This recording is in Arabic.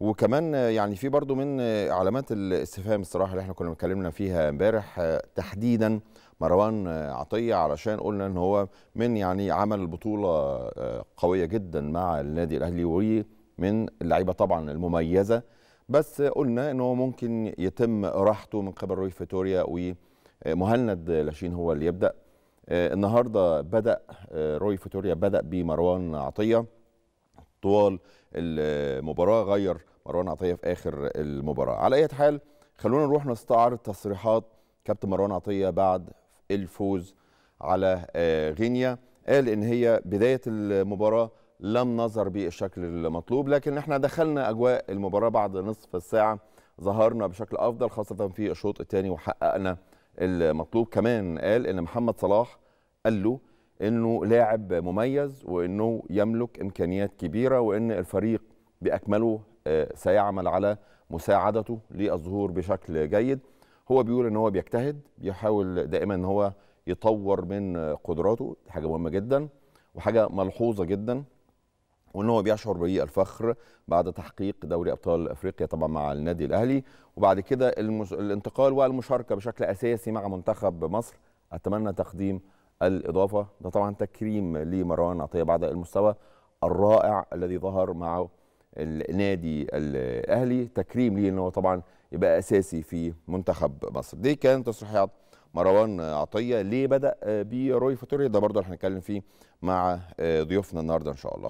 وكمان يعني في برضو من علامات الاستفهام الصراحه اللي احنا كنا اتكلمنا فيها امبارح تحديدا مروان عطيه علشان قلنا ان هو من يعني عمل بطوله آه، قويه جدا مع النادي الاهلي ومن اللعيبه طبعا المميزه بس قلنا ان هو ممكن يتم راحته من قبل روي فيتوريا ومهند لاشين هو اللي يبدا آه، النهارده بدا آه، روي فيتوريا بدا بمروان عطيه طوال المباراه غير مروان عطيه في اخر المباراه على اي حال خلونا نروح نستعرض تصريحات كابتن مروان عطيه بعد الفوز على آه، غينيا قال ان هي بدايه المباراه لم نظهر بالشكل المطلوب لكن احنا دخلنا اجواء المباراه بعد نصف الساعه ظهرنا بشكل افضل خاصه في الشوط الثاني وحققنا المطلوب كمان قال ان محمد صلاح قال له انه لاعب مميز وانه يملك امكانيات كبيره وان الفريق باكمله آه، سيعمل على مساعدته للظهور بشكل جيد هو بيقول ان هو بيجتهد بيحاول دائما ان هو يطور من قدراته حاجه مهمه جدا وحاجه ملحوظه جدا وان هو بيشعر بالفخر بعد تحقيق دوري ابطال افريقيا طبعا مع النادي الاهلي وبعد كده المش... الانتقال والمشاركه بشكل اساسي مع منتخب مصر اتمنى تقديم الاضافه ده طبعا تكريم لمروان عطيه بعد المستوى الرائع الذي ظهر مع النادي الاهلي تكريم ليه ان هو طبعا يبقى اساسي في منتخب مصر دي كانت تصريحات مروان عطيه ليه بدا بروي فاتوري ده برضه هنتكلم فيه مع ضيوفنا النهارده ان شاء الله